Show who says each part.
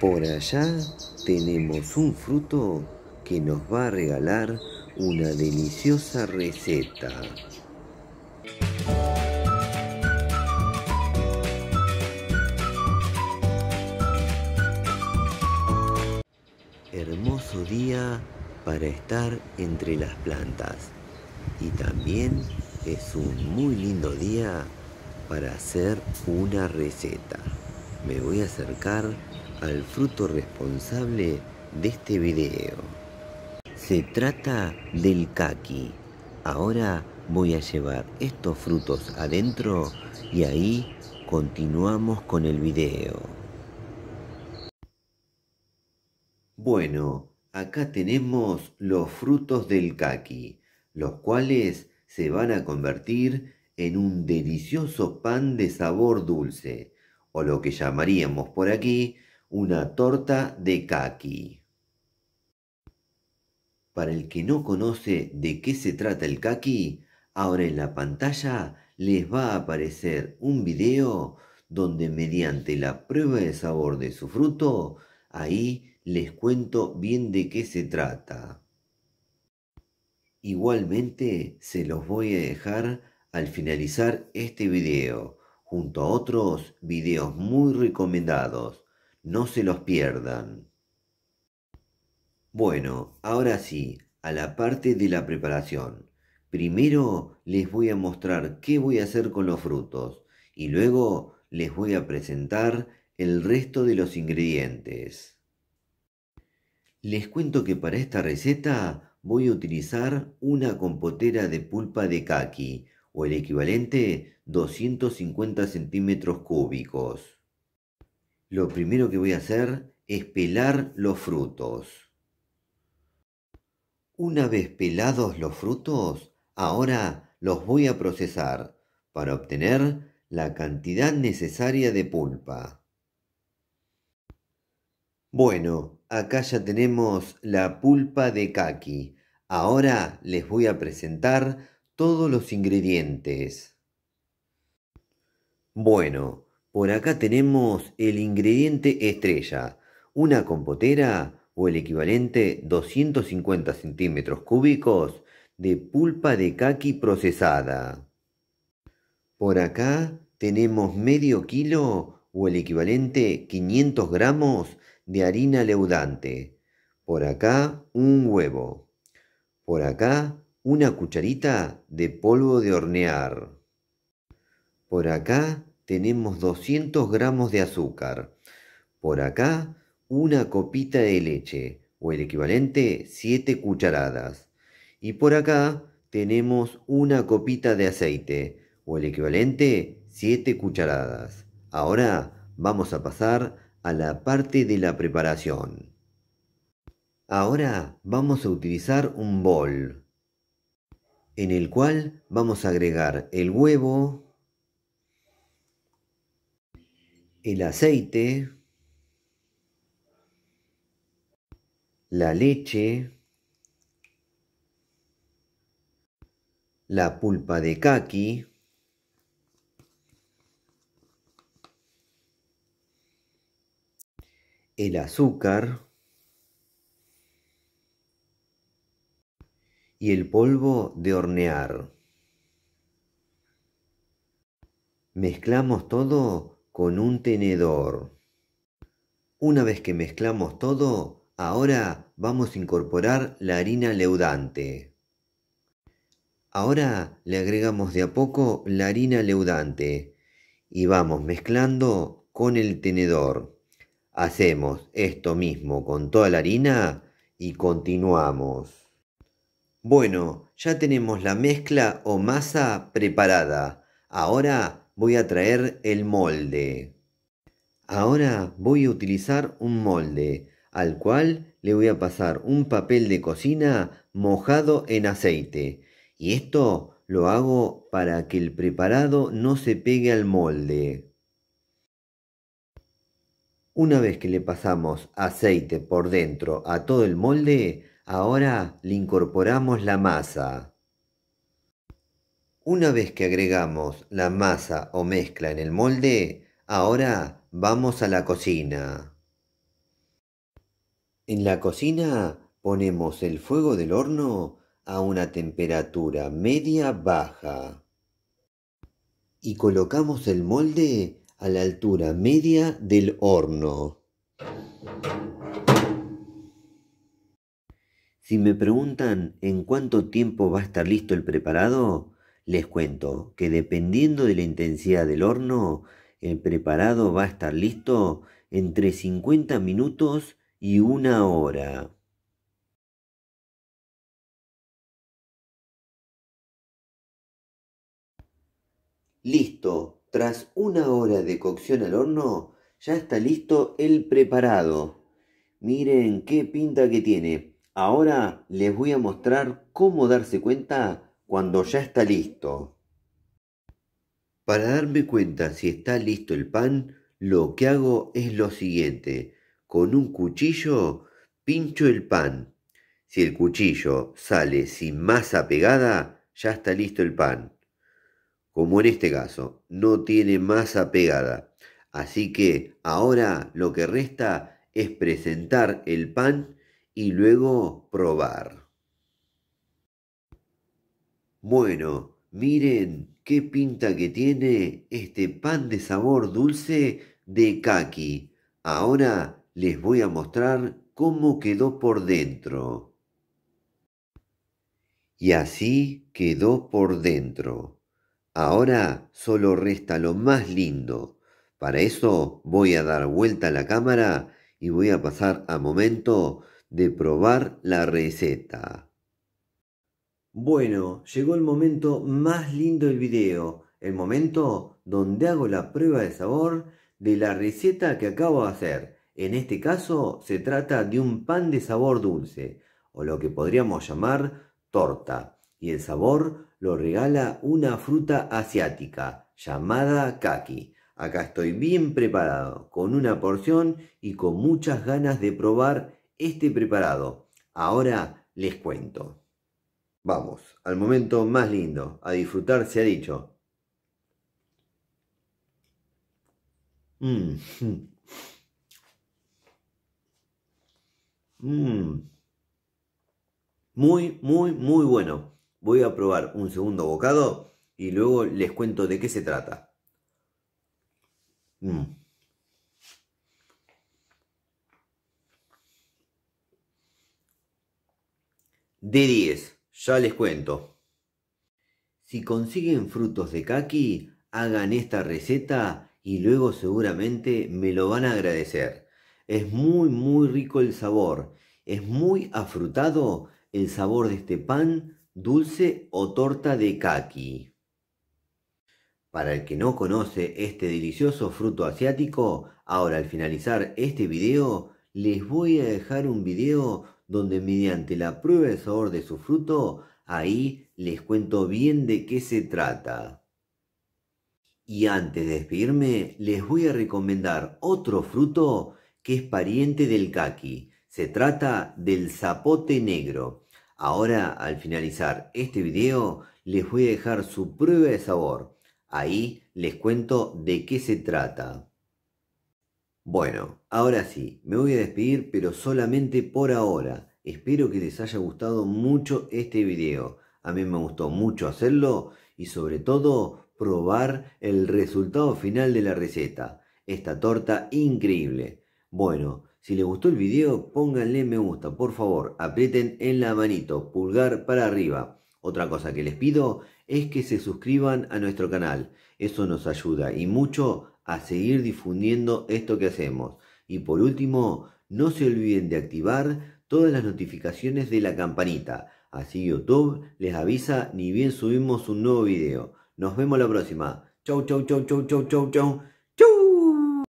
Speaker 1: Por allá tenemos un fruto que nos va a regalar una deliciosa receta. Hermoso día para estar entre las plantas y también es un muy lindo día para hacer una receta. Me voy a acercar al fruto responsable de este video. Se trata del kaki. Ahora voy a llevar estos frutos adentro y ahí continuamos con el video. Bueno, acá tenemos los frutos del kaki, los cuales se van a convertir en un delicioso pan de sabor dulce, o lo que llamaríamos por aquí una torta de caqui. Para el que no conoce de qué se trata el caqui, ahora en la pantalla les va a aparecer un video donde mediante la prueba de sabor de su fruto, ahí les cuento bien de qué se trata. Igualmente se los voy a dejar al finalizar este video, junto a otros videos muy recomendados no se los pierdan. Bueno, ahora sí, a la parte de la preparación. Primero les voy a mostrar qué voy a hacer con los frutos y luego les voy a presentar el resto de los ingredientes. Les cuento que para esta receta voy a utilizar una compotera de pulpa de caqui o el equivalente 250 centímetros cúbicos lo primero que voy a hacer es pelar los frutos. Una vez pelados los frutos, ahora los voy a procesar para obtener la cantidad necesaria de pulpa. Bueno, acá ya tenemos la pulpa de kaki. Ahora les voy a presentar todos los ingredientes. Bueno, por acá tenemos el ingrediente estrella, una compotera o el equivalente 250 centímetros cúbicos de pulpa de caqui procesada. Por acá tenemos medio kilo o el equivalente 500 gramos de harina leudante. Por acá un huevo. Por acá una cucharita de polvo de hornear. Por acá tenemos 200 gramos de azúcar. Por acá, una copita de leche, o el equivalente 7 cucharadas. Y por acá tenemos una copita de aceite, o el equivalente 7 cucharadas. Ahora vamos a pasar a la parte de la preparación. Ahora vamos a utilizar un bol, en el cual vamos a agregar el huevo, el aceite, la leche, la pulpa de kaki, el azúcar y el polvo de hornear. Mezclamos todo con un tenedor. Una vez que mezclamos todo, ahora vamos a incorporar la harina leudante. Ahora le agregamos de a poco la harina leudante y vamos mezclando con el tenedor. Hacemos esto mismo con toda la harina y continuamos. Bueno, ya tenemos la mezcla o masa preparada. Ahora voy a traer el molde. Ahora voy a utilizar un molde al cual le voy a pasar un papel de cocina mojado en aceite. Y esto lo hago para que el preparado no se pegue al molde. Una vez que le pasamos aceite por dentro a todo el molde, ahora le incorporamos la masa. Una vez que agregamos la masa o mezcla en el molde, ahora vamos a la cocina. En la cocina ponemos el fuego del horno a una temperatura media baja y colocamos el molde a la altura media del horno. Si me preguntan en cuánto tiempo va a estar listo el preparado, les cuento que dependiendo de la intensidad del horno, el preparado va a estar listo entre 50 minutos y una hora. Listo, tras una hora de cocción al horno, ya está listo el preparado. Miren qué pinta que tiene. Ahora les voy a mostrar cómo darse cuenta cuando ya está listo. Para darme cuenta si está listo el pan, lo que hago es lo siguiente. Con un cuchillo pincho el pan. Si el cuchillo sale sin masa pegada, ya está listo el pan. Como en este caso, no tiene masa pegada. Así que ahora lo que resta es presentar el pan y luego probar. Bueno, miren qué pinta que tiene este pan de sabor dulce de kaki. Ahora les voy a mostrar cómo quedó por dentro. Y así quedó por dentro. Ahora solo resta lo más lindo. Para eso voy a dar vuelta a la cámara y voy a pasar a momento de probar la receta. Bueno, llegó el momento más lindo del video, el momento donde hago la prueba de sabor de la receta que acabo de hacer. En este caso se trata de un pan de sabor dulce, o lo que podríamos llamar torta, y el sabor lo regala una fruta asiática llamada kaki. Acá estoy bien preparado, con una porción y con muchas ganas de probar este preparado. Ahora les cuento. Vamos, al momento más lindo, a disfrutar se ha dicho. Mm, mm. Mm. Muy, muy, muy bueno. Voy a probar un segundo bocado y luego les cuento de qué se trata. Mmm. De 10. Ya les cuento. Si consiguen frutos de kaki, hagan esta receta y luego seguramente me lo van a agradecer. Es muy muy rico el sabor, es muy afrutado el sabor de este pan, dulce o torta de kaki. Para el que no conoce este delicioso fruto asiático, ahora al finalizar este video les voy a dejar un video donde mediante la prueba de sabor de su fruto, ahí les cuento bien de qué se trata. Y antes de despedirme, les voy a recomendar otro fruto que es pariente del caqui. Se trata del zapote negro. Ahora, al finalizar este video, les voy a dejar su prueba de sabor. Ahí les cuento de qué se trata. Bueno, ahora sí, me voy a despedir, pero solamente por ahora. Espero que les haya gustado mucho este video. A mí me gustó mucho hacerlo y sobre todo probar el resultado final de la receta. Esta torta increíble. Bueno, si les gustó el video, pónganle me gusta, por favor, aprieten en la manito, pulgar para arriba. Otra cosa que les pido es que se suscriban a nuestro canal. Eso nos ayuda y mucho a seguir difundiendo esto que hacemos. Y por último, no se olviden de activar todas las notificaciones de la campanita. Así YouTube les avisa ni bien subimos un nuevo video. Nos vemos la próxima. Chau, chau, chau, chau, chau, chau, chau.